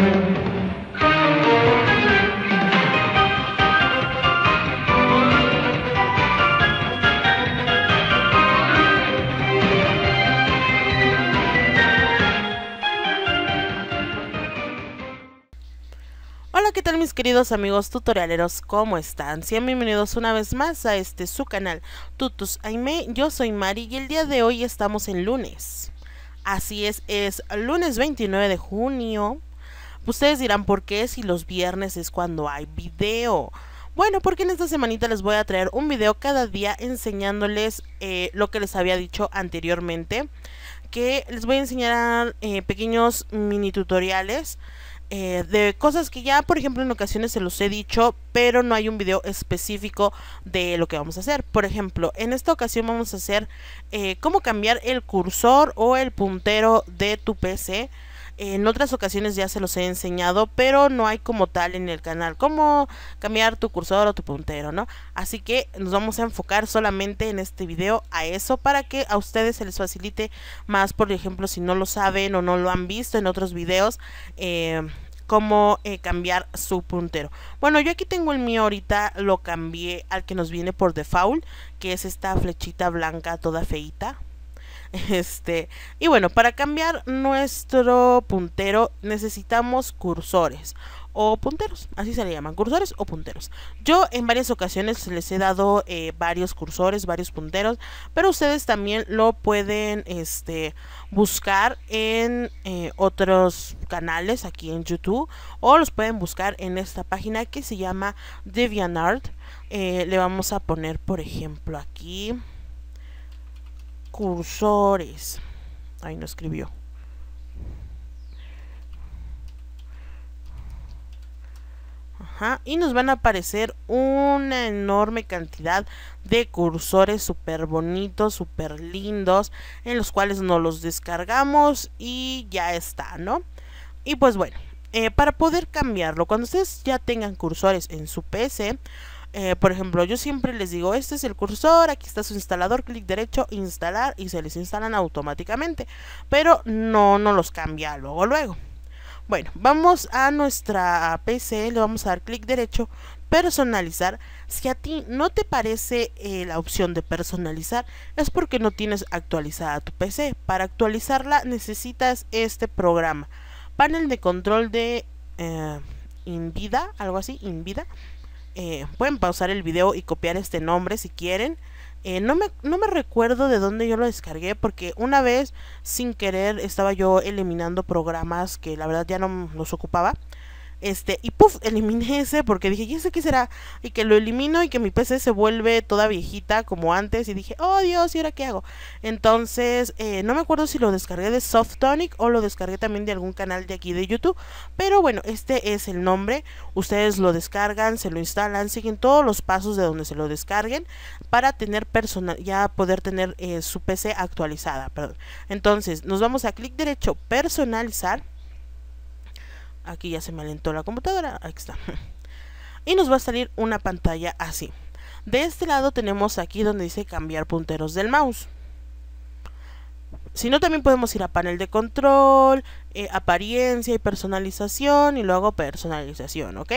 Hola ¿qué tal mis queridos amigos tutorialeros? ¿Cómo están? Sean bienvenidos una vez más a este su canal Tutus Aime, yo soy Mari y el día de hoy estamos en lunes. Así es, es lunes 29 de junio Ustedes dirán, ¿por qué si los viernes es cuando hay video? Bueno, porque en esta semanita les voy a traer un video cada día enseñándoles eh, lo que les había dicho anteriormente. Que les voy a enseñar eh, pequeños mini tutoriales eh, de cosas que ya, por ejemplo, en ocasiones se los he dicho, pero no hay un video específico de lo que vamos a hacer. Por ejemplo, en esta ocasión vamos a hacer cómo cambiar el cursor o el puntero de tu PC en otras ocasiones ya se los he enseñado, pero no hay como tal en el canal cómo cambiar tu cursor o tu puntero, ¿no? Así que nos vamos a enfocar solamente en este video a eso para que a ustedes se les facilite más, por ejemplo, si no lo saben o no lo han visto en otros videos. Eh, cómo eh, cambiar su puntero. Bueno, yo aquí tengo el mío ahorita, lo cambié al que nos viene por default, que es esta flechita blanca toda feita, Este, y bueno, para cambiar nuestro puntero necesitamos cursores o punteros, así se le llaman, cursores o punteros. Yo en varias ocasiones les he dado eh, varios cursores, varios punteros, pero ustedes también lo pueden este, buscar en eh, otros canales aquí en YouTube o los pueden buscar en esta página que se llama DeviantArt. Eh, le vamos a poner, por ejemplo, aquí cursores. Ahí no escribió. Ajá. Y nos van a aparecer una enorme cantidad de cursores súper bonitos, súper lindos, en los cuales nos los descargamos y ya está, ¿no? Y pues bueno, eh, para poder cambiarlo, cuando ustedes ya tengan cursores en su PC, eh, por ejemplo, yo siempre les digo, este es el cursor, aquí está su instalador, clic derecho, instalar y se les instalan automáticamente, pero no, no los cambia luego, luego. Bueno, vamos a nuestra PC, le vamos a dar clic derecho, personalizar. Si a ti no te parece eh, la opción de personalizar, es porque no tienes actualizada tu PC. Para actualizarla necesitas este programa. Panel de control de eh, Invida, algo así, Invida. Eh, pueden pausar el video y copiar este nombre si quieren. Eh, no, me, no me recuerdo de dónde yo lo descargué porque una vez sin querer estaba yo eliminando programas que la verdad ya no los ocupaba este, y puff, eliminé ese porque dije, ¿y ese qué será? Y que lo elimino y que mi PC se vuelve toda viejita como antes. Y dije, oh Dios, ¿y ahora qué hago? Entonces, eh, no me acuerdo si lo descargué de Softonic o lo descargué también de algún canal de aquí de YouTube. Pero bueno, este es el nombre. Ustedes lo descargan, se lo instalan, siguen todos los pasos de donde se lo descarguen para tener personal, ya poder tener eh, su PC actualizada. Entonces, nos vamos a clic derecho, personalizar Aquí ya se me alentó la computadora. ahí está. Y nos va a salir una pantalla así. De este lado tenemos aquí donde dice cambiar punteros del mouse. Si no, también podemos ir a panel de control, eh, apariencia y personalización. Y luego personalización, ¿ok?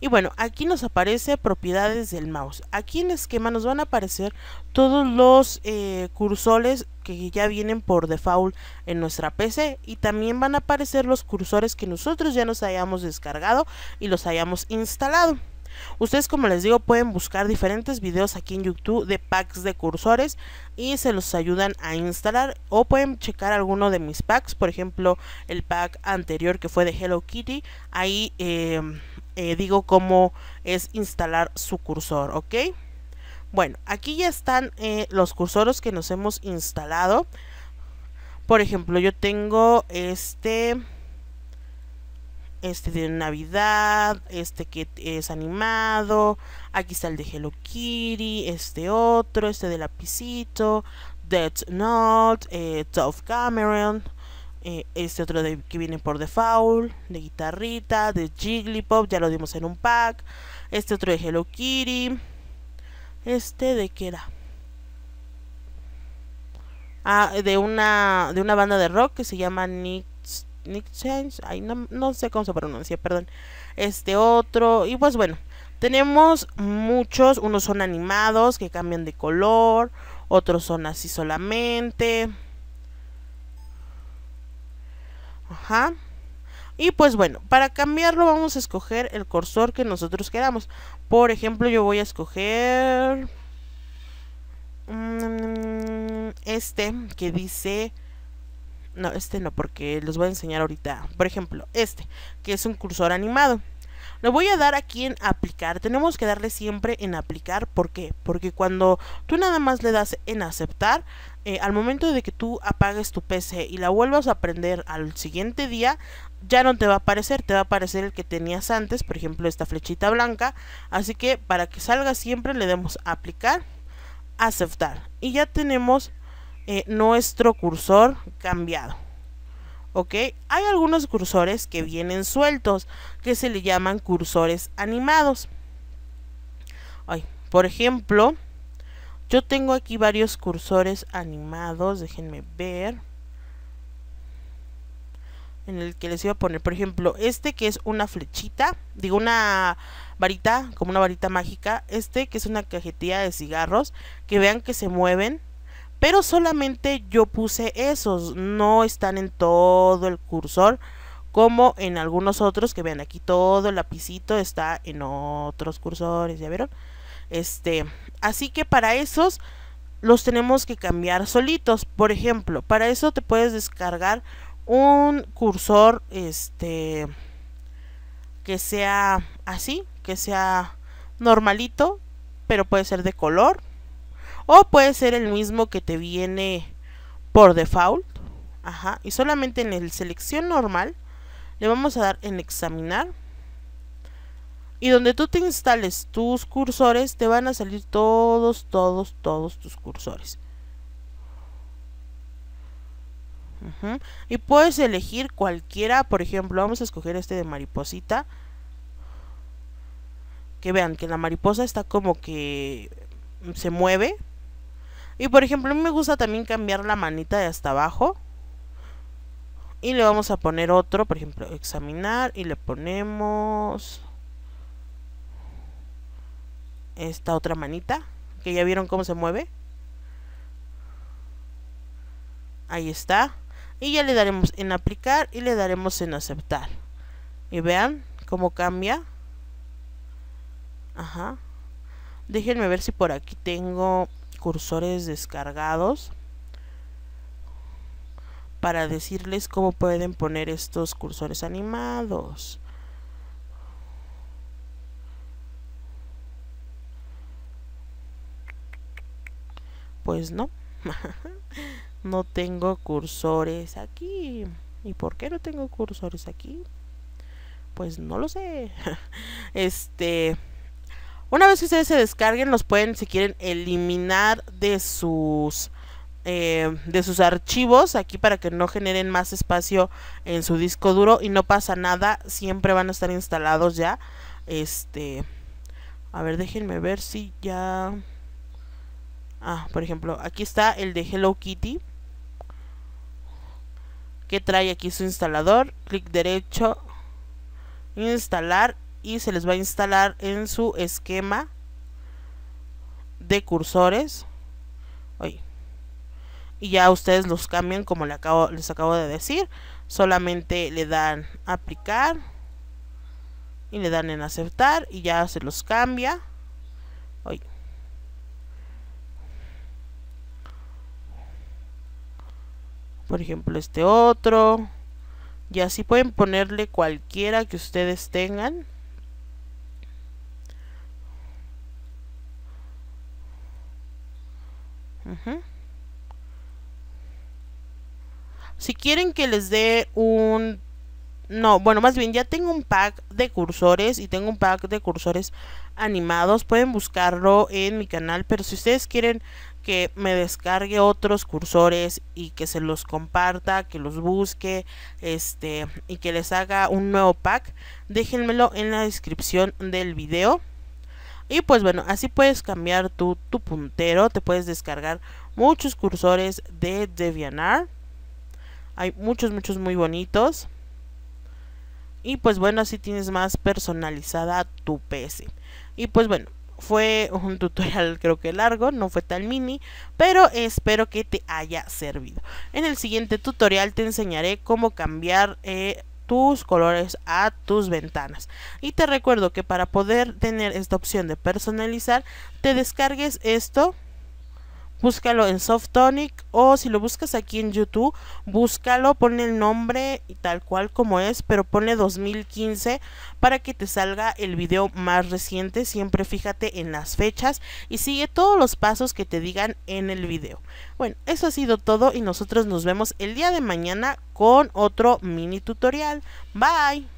Y bueno, aquí nos aparece propiedades del mouse. Aquí en esquema nos van a aparecer todos los eh, cursores que ya vienen por default en nuestra PC y también van a aparecer los cursores que nosotros ya nos hayamos descargado y los hayamos instalado. Ustedes como les digo pueden buscar diferentes videos aquí en YouTube de packs de cursores y se los ayudan a instalar o pueden checar alguno de mis packs, por ejemplo el pack anterior que fue de Hello Kitty, ahí eh, eh, digo cómo es instalar su cursor, ¿ok? Bueno, aquí ya están eh, los cursoros que nos hemos instalado. Por ejemplo, yo tengo este, este de Navidad, este que es animado, aquí está el de Hello Kitty, este otro, este de Lapicito, Dead Note, eh, Tough Cameron, eh, este otro de, que viene por default, de guitarrita, de Jigglypuff, ya lo dimos en un pack. Este otro de Hello Kitty. Este de qué era? Ah, de una de una banda de rock que se llama Nick Change, no sé cómo se pronuncia, perdón. Este otro y pues bueno, tenemos muchos, unos son animados que cambian de color, otros son así solamente. Ajá. Y pues bueno, para cambiarlo vamos a escoger el cursor que nosotros queramos. Por ejemplo, yo voy a escoger mm, este que dice no, este no, porque los voy a enseñar ahorita. Por ejemplo, este, que es un cursor animado. Lo voy a dar aquí en aplicar. Tenemos que darle siempre en aplicar. ¿Por qué? Porque cuando tú nada más le das en aceptar, eh, al momento de que tú apagues tu PC y la vuelvas a prender al siguiente día, ya no te va a aparecer, te va a aparecer el que tenías antes, por ejemplo esta flechita blanca. Así que para que salga siempre le demos aplicar, aceptar. Y ya tenemos eh, nuestro cursor cambiado. ¿ok? Hay algunos cursores que vienen sueltos, que se le llaman cursores animados. por ejemplo, yo tengo aquí varios cursores animados, déjenme ver. En el que les iba a poner, por ejemplo, este que es una flechita, digo una varita, como una varita mágica, este que es una cajetilla de cigarros, que vean que se mueven, pero solamente yo puse esos, no están en todo el cursor como en algunos otros que vean aquí todo el lapicito está en otros cursores, ¿ya vieron? Este, así que para esos los tenemos que cambiar solitos. Por ejemplo, para eso te puedes descargar un cursor este que sea así, que sea normalito, pero puede ser de color o puede ser el mismo que te viene por default. Ajá. Y solamente en el selección normal le vamos a dar en examinar. Y donde tú te instales tus cursores, te van a salir todos, todos, todos tus cursores. Y puedes elegir cualquiera, por ejemplo, vamos a escoger este de mariposita. Que vean que la mariposa está como que se mueve, y por ejemplo, a mí me gusta también cambiar la manita de hasta abajo. Y le vamos a poner otro, por ejemplo, examinar. Y le ponemos esta otra manita. Que ya vieron cómo se mueve. Ahí está. Y ya le daremos en aplicar y le daremos en aceptar. Y vean cómo cambia. Ajá. Déjenme ver si por aquí tengo cursores descargados para decirles cómo pueden poner estos cursores animados. Pues no, no tengo cursores aquí. ¿Y por qué no tengo cursores aquí? Pues no lo sé. este... Una vez que ustedes se descarguen, los pueden, si quieren, eliminar de sus eh, de sus archivos aquí para que no generen más espacio en su disco duro y no pasa nada, siempre van a estar instalados ya. Este, a ver, déjenme ver si ya. Ah, por ejemplo, aquí está el de Hello Kitty que trae aquí su instalador. Clic derecho, instalar y se les va a instalar en su esquema de cursores y ya ustedes los cambian como les acabo, les acabo de decir solamente le dan aplicar y le dan en aceptar y ya se los cambia por ejemplo este otro y así pueden ponerle cualquiera que ustedes tengan Si quieren que les dé un... No, bueno, más bien ya tengo un pack de cursores y tengo un pack de cursores animados. Pueden buscarlo en mi canal, pero si ustedes quieren que me descargue otros cursores y que se los comparta, que los busque, este, y que les haga un nuevo pack, déjenmelo en la descripción del video. Y pues bueno, así puedes cambiar tu, puntero, te puedes descargar muchos cursores de DeviantArt. Hay muchos, muchos muy bonitos. Y pues bueno, así tienes más personalizada tu PC. Y pues bueno, fue un tutorial creo que largo, no fue tan mini, pero espero que te haya servido. En el siguiente tutorial te enseñaré cómo cambiar eh, tus colores a tus ventanas. Y te recuerdo que para poder tener esta opción de personalizar, te descargues esto búscalo en Softonic o si lo buscas aquí en YouTube, búscalo, pone el nombre y tal cual como es, pero pone 2015 para que te salga el video más reciente. Siempre fíjate en las fechas y sigue todos los pasos que te digan en el video. Bueno, eso ha sido todo y nosotros nos vemos el día de mañana con otro mini tutorial. Bye.